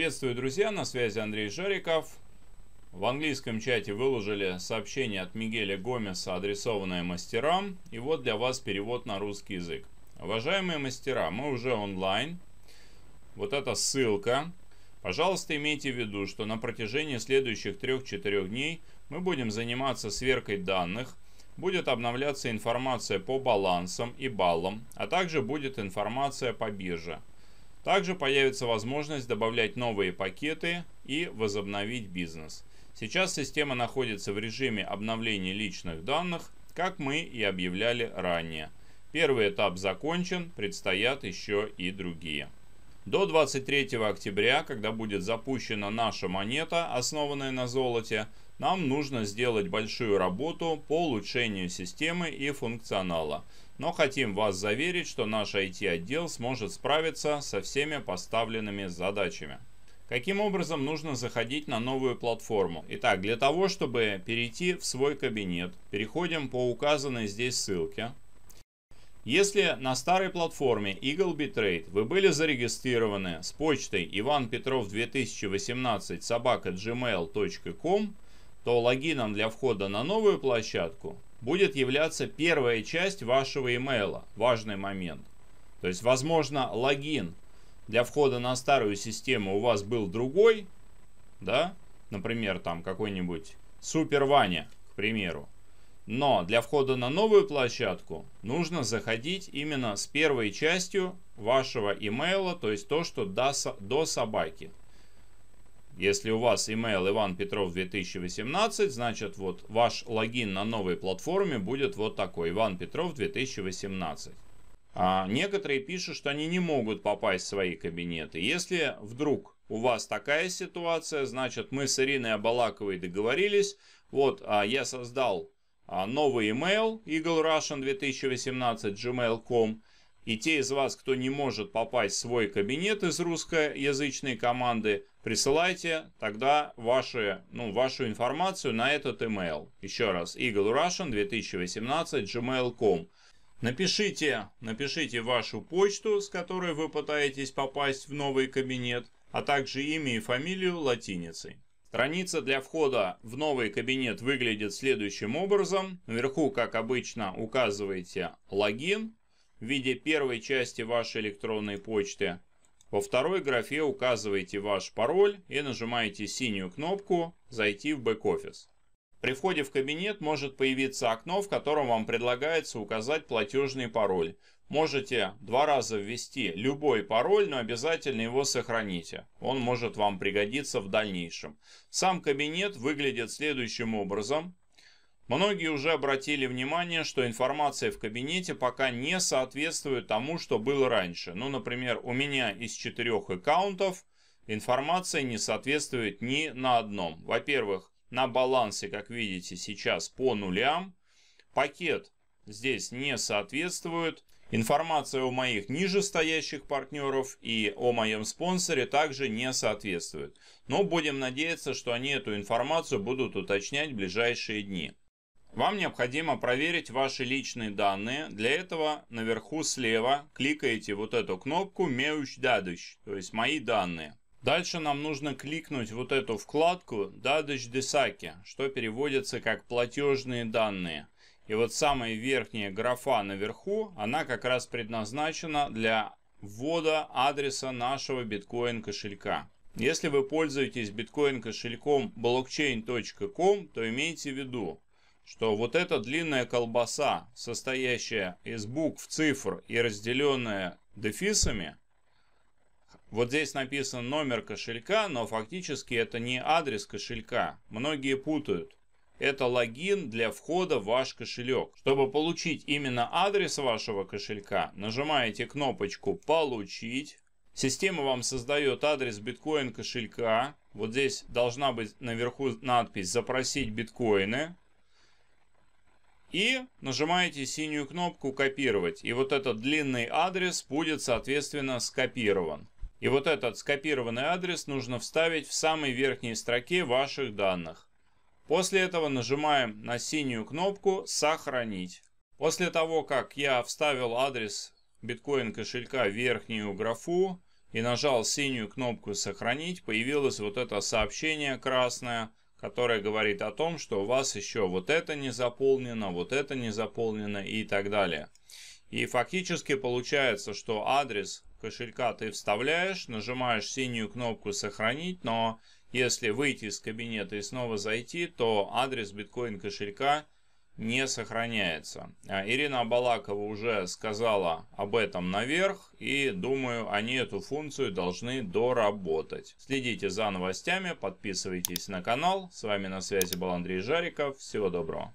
Приветствую, друзья, на связи Андрей Жариков. В английском чате выложили сообщение от Мигеля Гомеса, адресованное мастерам, и вот для вас перевод на русский язык. Уважаемые мастера, мы уже онлайн. Вот эта ссылка. Пожалуйста, имейте в виду, что на протяжении следующих 3-4 дней мы будем заниматься сверкой данных, будет обновляться информация по балансам и баллам, а также будет информация по бирже – также появится возможность добавлять новые пакеты и возобновить бизнес. Сейчас система находится в режиме обновления личных данных, как мы и объявляли ранее. Первый этап закончен, предстоят еще и другие. До 23 октября, когда будет запущена наша монета, основанная на золоте, нам нужно сделать большую работу по улучшению системы и функционала. Но хотим вас заверить, что наш IT-отдел сможет справиться со всеми поставленными задачами. Каким образом нужно заходить на новую платформу? Итак, для того, чтобы перейти в свой кабинет, переходим по указанной здесь ссылке. Если на старой платформе Eagle Bitrate вы были зарегистрированы с почтой Иван Петров 2018 собака gmail.com, то логином для входа на новую площадку будет являться первая часть вашего имейла. Важный момент. То есть, возможно, логин для входа на старую систему у вас был другой, да, например, там какой-нибудь Супер Ваня, к примеру, но для входа на новую площадку нужно заходить именно с первой частью вашего имейла, то есть то, что до, до собаки. Если у вас email Иван Петров 2018, значит вот ваш логин на новой платформе будет вот такой Иван Петров 2018. А некоторые пишут, что они не могут попасть в свои кабинеты. Если вдруг у вас такая ситуация, значит мы с Ириной Абалаковой договорились. Вот а я создал а, новый email eaglerussian 2018 gmail.com. И те из вас, кто не может попасть в свой кабинет из русскоязычной команды, присылайте тогда ваши, ну, вашу информацию на этот email. Еще раз, eaglerussian 2018 gmail.com. Напишите, напишите вашу почту, с которой вы пытаетесь попасть в новый кабинет, а также имя и фамилию латиницей. Страница для входа в новый кабинет выглядит следующим образом. Вверху, как обычно, указываете логин в виде первой части вашей электронной почты. Во второй графе указываете ваш пароль и нажимаете синюю кнопку «Зайти в бэк-офис». При входе в кабинет может появиться окно, в котором вам предлагается указать платежный пароль. Можете два раза ввести любой пароль, но обязательно его сохраните. Он может вам пригодиться в дальнейшем. Сам кабинет выглядит следующим образом. Многие уже обратили внимание, что информация в кабинете пока не соответствует тому, что было раньше. Ну, например, у меня из четырех аккаунтов информация не соответствует ни на одном. Во-первых, на балансе, как видите, сейчас по нулям. Пакет здесь не соответствует. Информация у моих нижестоящих партнеров и о моем спонсоре также не соответствует. Но будем надеяться, что они эту информацию будут уточнять в ближайшие дни. Вам необходимо проверить ваши личные данные. Для этого наверху слева кликаете вот эту кнопку «Меуч дадыш», то есть «Мои данные». Дальше нам нужно кликнуть вот эту вкладку «Дадыч Десаки», что переводится как «Платежные данные». И вот самая верхняя графа наверху, она как раз предназначена для ввода адреса нашего биткоин кошелька. Если вы пользуетесь биткоин кошельком blockchain.com, то имейте в виду, что вот эта длинная колбаса, состоящая из букв, цифр и разделенная дефисами – вот здесь написан номер кошелька, но фактически это не адрес кошелька. Многие путают. Это логин для входа в ваш кошелек. Чтобы получить именно адрес вашего кошелька, нажимаете кнопочку «Получить». Система вам создает адрес биткоин кошелька. Вот здесь должна быть наверху надпись «Запросить биткоины». И нажимаете синюю кнопку «Копировать». И вот этот длинный адрес будет, соответственно, скопирован. И вот этот скопированный адрес нужно вставить в самой верхней строке ваших данных. После этого нажимаем на синюю кнопку «Сохранить». После того, как я вставил адрес биткоин кошелька в верхнюю графу и нажал синюю кнопку «Сохранить», появилось вот это сообщение красное, которое говорит о том, что у вас еще вот это не заполнено, вот это не заполнено и так далее. И фактически получается, что адрес кошелька ты вставляешь, нажимаешь синюю кнопку «Сохранить», но если выйти из кабинета и снова зайти, то адрес биткоин кошелька не сохраняется. А Ирина Балакова уже сказала об этом наверх, и думаю, они эту функцию должны доработать. Следите за новостями, подписывайтесь на канал. С вами на связи был Андрей Жариков. Всего доброго.